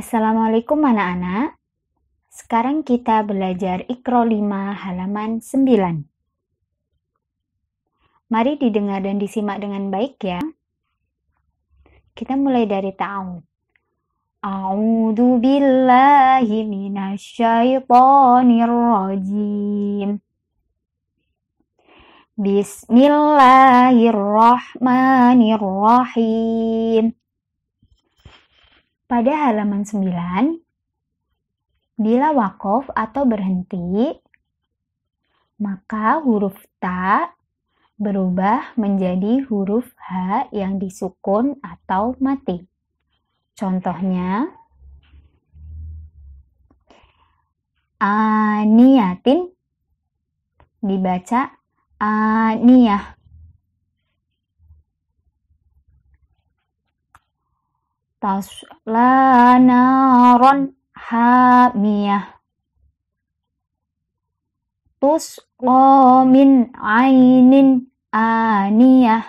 Assalamualaikum anak-anak. Sekarang kita belajar Ikro 5 halaman 9. Mari didengar dan disimak dengan baik ya. Kita mulai dari ta'awud. A'udzu billahi minasyaitonir rajim. Bismillahirrahmanirrahim. Pada halaman 9, bila wakof atau berhenti, maka huruf ta berubah menjadi huruf h yang disukun atau mati. Contohnya, aniyatin dibaca aniyah tasla naron hamiyah tusqa min ainin aniyah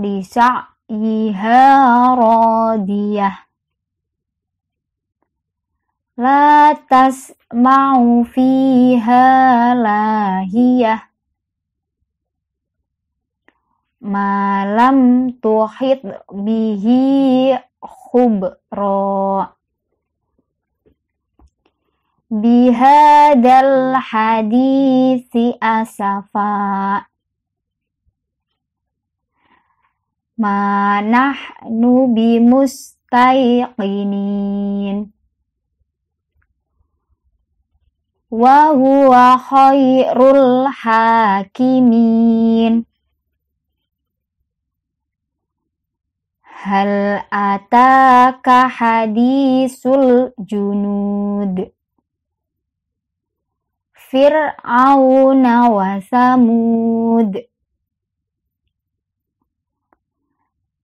lisa'yiha radiyah la tasma'u fiha lahiyah malam tuhid bihi khubro bihadal hadisi asafa manah nubi mustaiqinin wa huwa khairul hakimin Hal ataka hadisul junud Fir'auna wa samud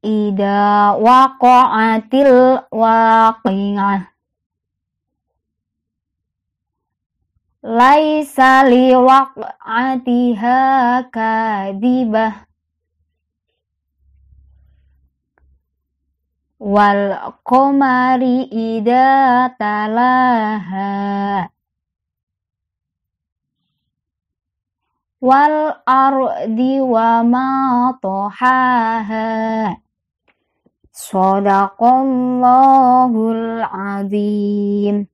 Ida waqa'atil waqi'ah Laisa liwaq'atiha kadibah والقمر إذا تلاها والأرض وما طحاها صدق الله العظيم